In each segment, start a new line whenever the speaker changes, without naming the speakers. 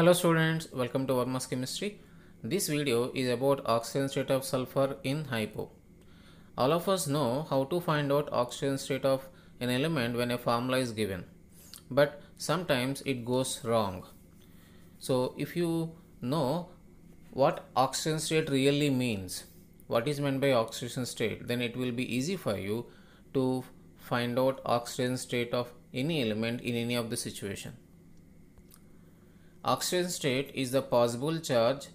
Hello students, welcome to Verma's Chemistry. This video is about oxygen state of sulfur in hypo. All of us know how to find out oxygen state of an element when a formula is given. But sometimes it goes wrong. So if you know what oxygen state really means, what is meant by oxygen state, then it will be easy for you to find out oxygen state of any element in any of the situation. Oxygen state is the possible charge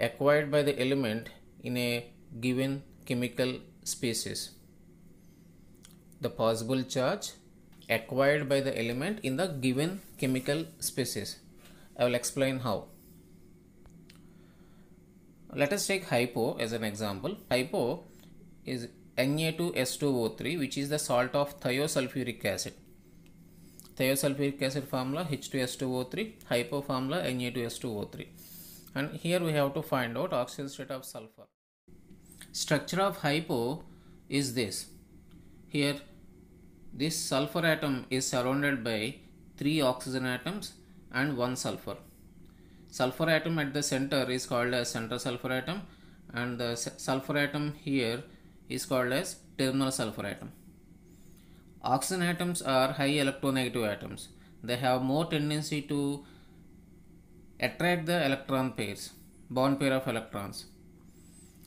acquired by the element in a given chemical species. The possible charge acquired by the element in the given chemical species. I will explain how. Let us take hypo as an example. Hypo is Na2S2O3 which is the salt of thiosulfuric acid thiosulfuric acid formula H2S2O3, hypo formula Na2S2O3. And here we have to find out oxygen state of sulfur. Structure of hypo is this. Here this sulfur atom is surrounded by three oxygen atoms and one sulfur. Sulfur atom at the center is called as center sulfur atom and the sulfur atom here is called as terminal sulfur atom. Oxygen atoms are high electronegative atoms. They have more tendency to attract the electron pairs, bond pair of electrons.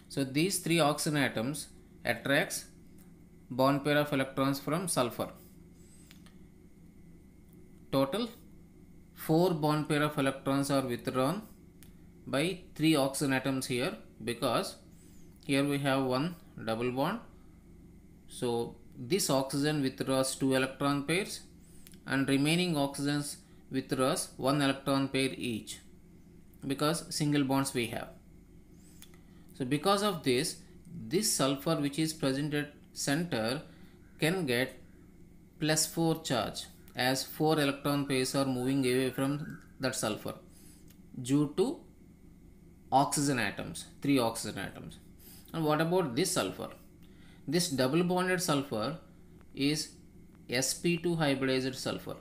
So these three oxygen atoms attracts bond pair of electrons from sulfur. Total 4 bond pair of electrons are withdrawn by 3 oxygen atoms here because here we have one double bond. So this oxygen withdraws 2 electron pairs and remaining oxygens withdraws 1 electron pair each because single bonds we have. So because of this, this sulfur which is present at center can get plus 4 charge as 4 electron pairs are moving away from that sulfur due to oxygen atoms, 3 oxygen atoms. And what about this sulfur? This double bonded sulfur is sp2 hybridized sulfur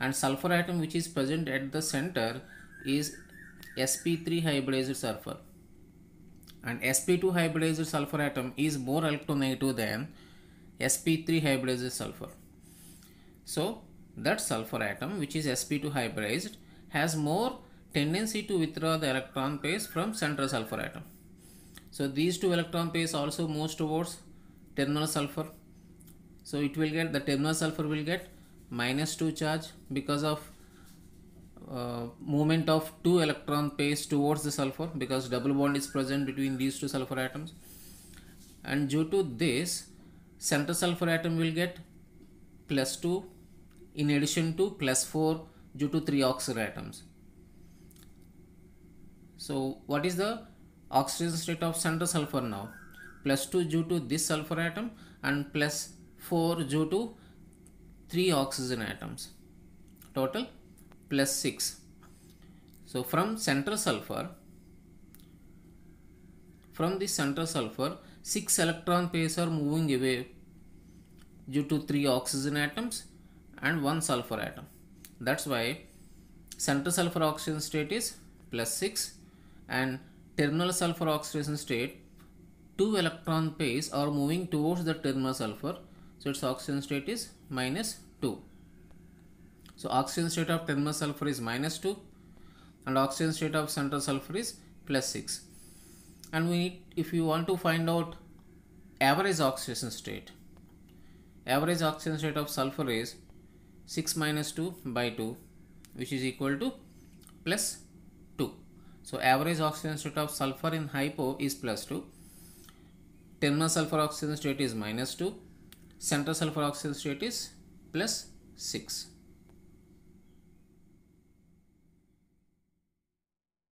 and sulfur atom which is present at the center is sp3 hybridized sulfur and sp2 hybridized sulfur atom is more electronegative than sp3 hybridized sulfur so that sulfur atom which is sp2 hybridized has more tendency to withdraw the electron pairs from central sulfur atom so these two electron pairs also moves towards terminal sulfur. So it will get the terminal sulfur will get minus 2 charge because of uh, movement of two electron pairs towards the sulfur because double bond is present between these two sulfur atoms and due to this center sulfur atom will get plus 2 in addition to plus 4 due to 3 oxide atoms. So what is the oxygen state of center sulfur now plus 2 due to this sulfur atom and plus 4 due to 3 oxygen atoms total plus 6 so from center sulfur from the center sulfur 6 electron pairs are moving away due to 3 oxygen atoms and 1 sulfur atom that's why center sulfur oxygen state is plus 6 and terminal sulfur oxidation state, two electron pairs are moving towards the terminal sulfur. So its oxygen state is minus 2. So oxygen state of terminal sulfur is minus 2 and oxygen state of central sulfur is plus 6. And we need, if you want to find out average oxidation state, average oxygen state of sulfur is 6 minus 2 by 2 which is equal to plus so average oxygen state of sulfur in hypo is plus 2. Terminal sulfur oxygen state is minus 2. Central sulfur oxygen state is plus 6.